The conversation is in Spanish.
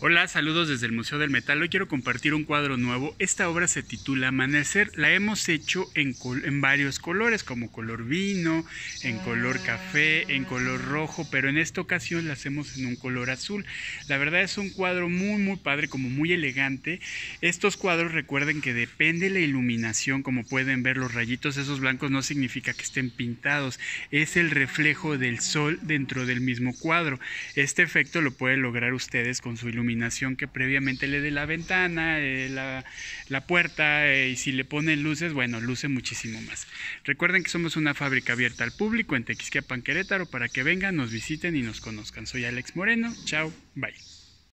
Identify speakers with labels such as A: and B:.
A: Hola, saludos desde el Museo del Metal. Hoy quiero compartir un cuadro nuevo. Esta obra se titula Amanecer. La hemos hecho en, varios colores, como color vino, en color café, en color rojo, pero en esta ocasión la hacemos en un color azul. La verdad es un cuadro muy, muy padre, como muy elegante. Estos cuadros recuerden que depende la iluminación, como pueden ver los rayitos, esos blancos no significa que estén pintados, es el reflejo del sol dentro del mismo cuadro. Este efecto lo pueden lograr ustedes con su iluminación iluminación que previamente le dé la ventana, eh, la, puerta eh, y si le ponen luces, bueno, luce muchísimo más. Recuerden que somos una fábrica abierta al público en Tequisquiapan, Querétaro, para que vengan, nos visiten y nos conozcan. Soy Alex Moreno, chao, bye.